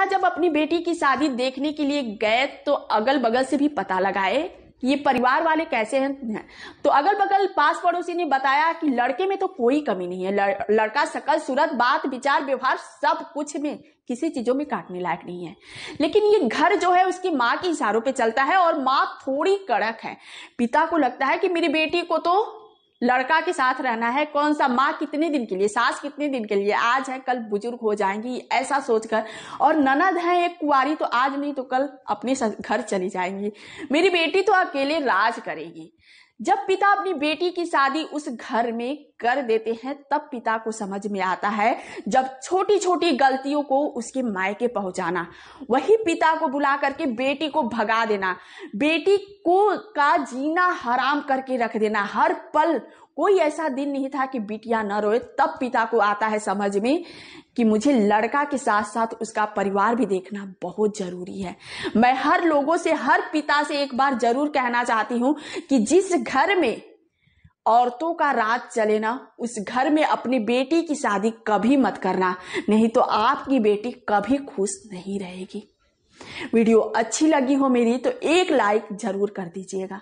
पिता जब अपनी बेटी की शादी देखने के लिए गए तो अगल बगल से भी पता लगाए ये परिवार वाले कैसे हैं तो अगल बगल पास पड़ोसी ने बताया कि लड़के में तो कोई कमी नहीं है लड़, लड़का सकल सूरत बात विचार व्यवहार सब कुछ में किसी चीजों में काटने लायक नहीं है लेकिन ये घर जो है उसकी माँ के इशारों पे चलता है और माँ थोड़ी कड़क है पिता को लगता है कि मेरी बेटी को तो लड़का के साथ रहना है कौन सा माँ कितने दिन के लिए सास कितने दिन के लिए आज है कल बुजुर्ग हो जाएंगी ऐसा सोचकर और ननद है एक कुआरी तो आज नहीं तो कल अपने घर चली जाएंगी मेरी बेटी तो अकेले राज करेगी जब पिता अपनी बेटी की शादी उस घर में कर देते हैं तब पिता को समझ में आता है जब छोटी छोटी गलतियों को उसके मायके पहुंचाना वही पिता को बुला करके बेटी को भगा देना बेटी को का जीना हराम करके रख देना हर पल कोई ऐसा दिन नहीं था कि बिटिया न रोए तब पिता को आता है समझ में कि मुझे लड़का के साथ साथ उसका परिवार भी देखना बहुत जरूरी है मैं हर लोगों से हर पिता से एक बार जरूर कहना चाहती हूँ कि जिस घर में औरतों का राज चले ना उस घर में अपनी बेटी की शादी कभी मत करना नहीं तो आपकी बेटी कभी खुश नहीं रहेगी वीडियो अच्छी लगी हो मेरी तो एक लाइक जरूर कर दीजिएगा